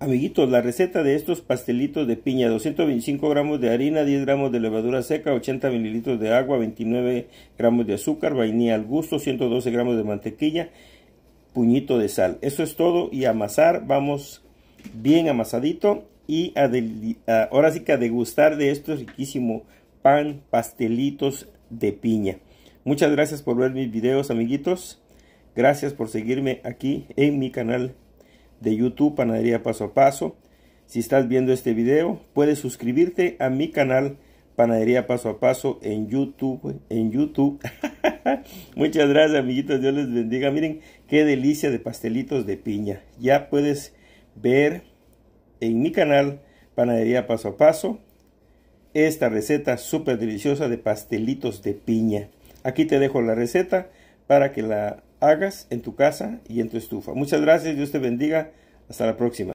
Amiguitos, la receta de estos pastelitos de piña, 225 gramos de harina, 10 gramos de levadura seca, 80 mililitros de agua, 29 gramos de azúcar, vainilla al gusto, 112 gramos de mantequilla, puñito de sal. Eso es todo y amasar, vamos bien amasadito y ahora sí que a degustar de estos riquísimo pan pastelitos de piña. Muchas gracias por ver mis videos amiguitos, gracias por seguirme aquí en mi canal de YouTube Panadería Paso a Paso. Si estás viendo este video, puedes suscribirte a mi canal Panadería Paso a Paso en YouTube. En YouTube. Muchas gracias, amiguitos. Dios les bendiga. Miren qué delicia de pastelitos de piña. Ya puedes ver en mi canal Panadería Paso a Paso esta receta súper deliciosa de pastelitos de piña. Aquí te dejo la receta para que la hagas en tu casa y en tu estufa. Muchas gracias, Dios te bendiga. Hasta la próxima.